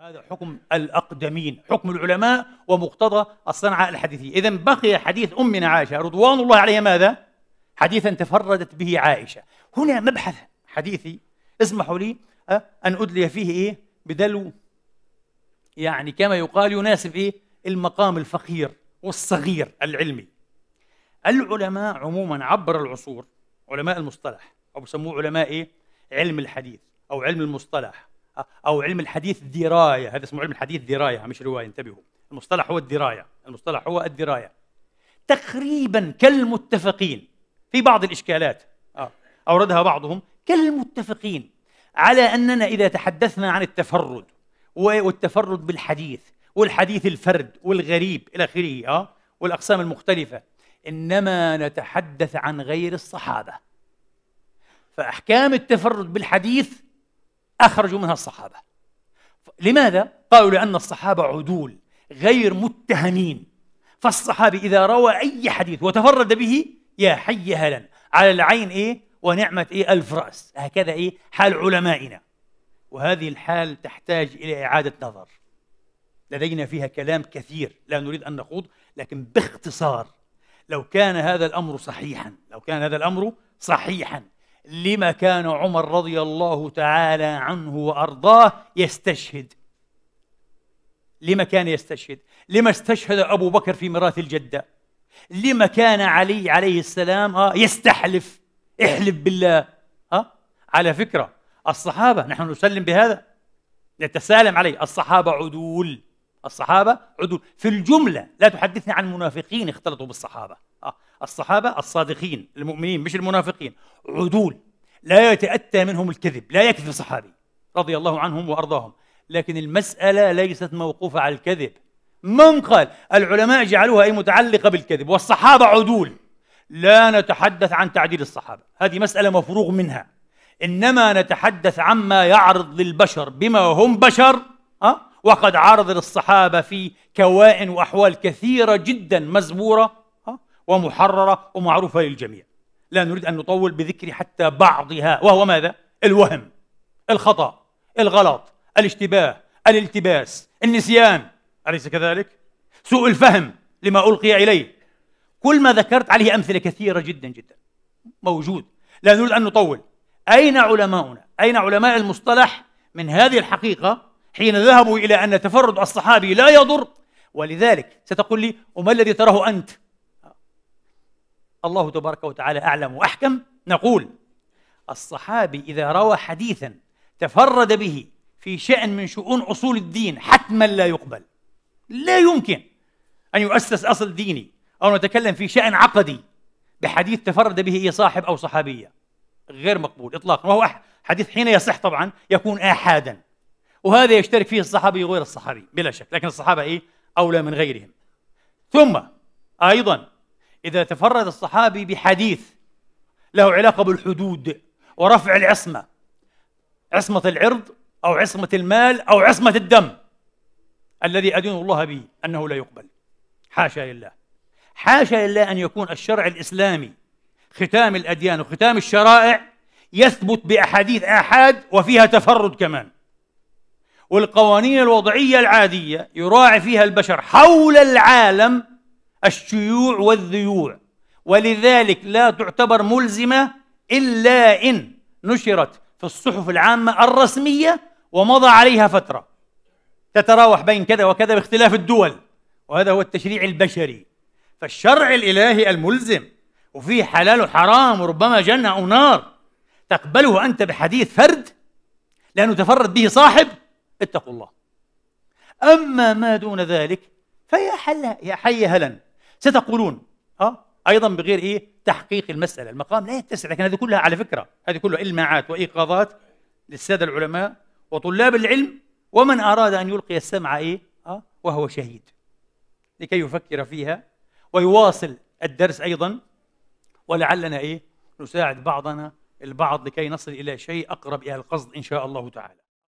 هذا حكم الأقدمين حكم العلماء ومقتضى الصنعة الحديثية إذا بقي حديث أمنا عائشة رضوان الله عليها ماذا؟ حديثا تفردت به عائشة هنا مبحث حديثي اسمحوا لي أه، أن أدلي فيه إيه؟ بدلو يعني كما يقال يناسب إيه؟ المقام الفقير والصغير العلمي العلماء عموما عبر العصور علماء المصطلح أو بسموه علماء إيه؟ علم الحديث أو علم المصطلح او علم الحديث درايه هذا اسمه علم الحديث درايه مش روايه انتبهوا المصطلح هو الدرايه المصطلح هو الدرايه تقريبا كالمتفقين في بعض الاشكالات آه. اوردها بعضهم كالمتفقين على اننا اذا تحدثنا عن التفرد والتفرد بالحديث والحديث الفرد والغريب الى اخره اه والاقسام المختلفه انما نتحدث عن غير الصحابه فاحكام التفرد بالحديث أخرجوا منها الصحابة لماذا؟ قالوا لأن الصحابة عدول غير متهمين فالصحابي إذا روى أي حديث وتفرد به يا حي هلا على العين إيه ونعمة إيه ألف رأس هكذا إيه حال علمائنا وهذه الحال تحتاج إلى إعادة نظر لدينا فيها كلام كثير لا نريد أن نخوض لكن باختصار لو كان هذا الأمر صحيحا لو كان هذا الأمر صحيحا لما كان عمر رضي الله تعالى عنه وارضاه يستشهد لما كان يستشهد لما استشهد ابو بكر في ميراث الجده لما كان علي عليه السلام آه، يستحلف احلف بالله ها آه، على فكره الصحابه نحن نسلم بهذا نتسالم عليه الصحابه عدول الصحابه عدول في الجمله لا تحدثني عن منافقين اختلطوا بالصحابه الصحابة الصادقين المؤمنين مش المنافقين عدول لا يتأتى منهم الكذب لا يكذب صحابي رضي الله عنهم وأرضاهم لكن المسألة ليست موقوفة على الكذب من قال العلماء جعلوها أي متعلقة بالكذب والصحابة عدول لا نتحدث عن تعديل الصحابة هذه مسألة مفروغ منها إنما نتحدث عما يعرض للبشر بما هم بشر أه؟ وقد عرض للصحابة في كوائن وأحوال كثيرة جدا مزبورة ومحررة ومعروفة للجميع لا نريد أن نطول بذكر حتى بعضها وهو ماذا؟ الوهم الخطأ الغلط الاشتباه الالتباس النسيان أليس كذلك؟ سوء الفهم لما ألقي إليه كل ما ذكرت عليه أمثلة كثيرة جدا جدا موجود لا نريد أن نطول أين علماؤنا؟ أين علماء المصطلح من هذه الحقيقة حين ذهبوا إلى أن تفرد الصحابي لا يضر ولذلك ستقول لي وما الذي تراه أنت الله تبارك وتعالى أعلم وأحكم نقول الصحابي إذا روى حديثا تفرد به في شأن من شؤون أصول الدين حتما لا يقبل لا يمكن أن يؤسس أصل ديني أو نتكلم في شأن عقدي بحديث تفرد به إيه صاحب أو صحابية غير مقبول إطلاقا وهو حديث حين يصح طبعا يكون آحادا وهذا يشترك فيه الصحابي وغير الصحابي بلا شك لكن الصحابة إيه أولى من غيرهم ثم أيضا إذا تفرد الصحابي بحديث له علاقة بالحدود ورفع العصمة عصمة العرض أو عصمة المال أو عصمة الدم الذي أدين الله به أنه لا يقبل حاشا لله حاشا لله أن يكون الشرع الإسلامي ختام الأديان وختام الشرائع يثبت بأحاديث آحاد وفيها تفرد كمان والقوانين الوضعية العادية يراعي فيها البشر حول العالم الشيوع والذيوع ولذلك لا تعتبر ملزمة إلا إن نشرت في الصحف العامة الرسمية ومضى عليها فترة تتراوح بين كذا وكذا باختلاف الدول وهذا هو التشريع البشري فالشرع الإلهي الملزم وفيه حلال وحرام وربما جنة أو نار تقبله أنت بحديث فرد لأنه تفرد به صاحب اتقوا الله أما ما دون ذلك فيا حلا يا حي هلا ستقولون ها آه. ايضا بغير ايه تحقيق المساله المقام لا يتسع لكن هذه كلها على فكره هذه كلها الماعات وايقاظات للساده العلماء وطلاب العلم ومن اراد ان يلقي السمع ايه ها آه. وهو شهيد لكي يفكر فيها ويواصل الدرس ايضا ولعلنا ايه نساعد بعضنا البعض لكي نصل الى شيء اقرب الى القصد ان شاء الله تعالى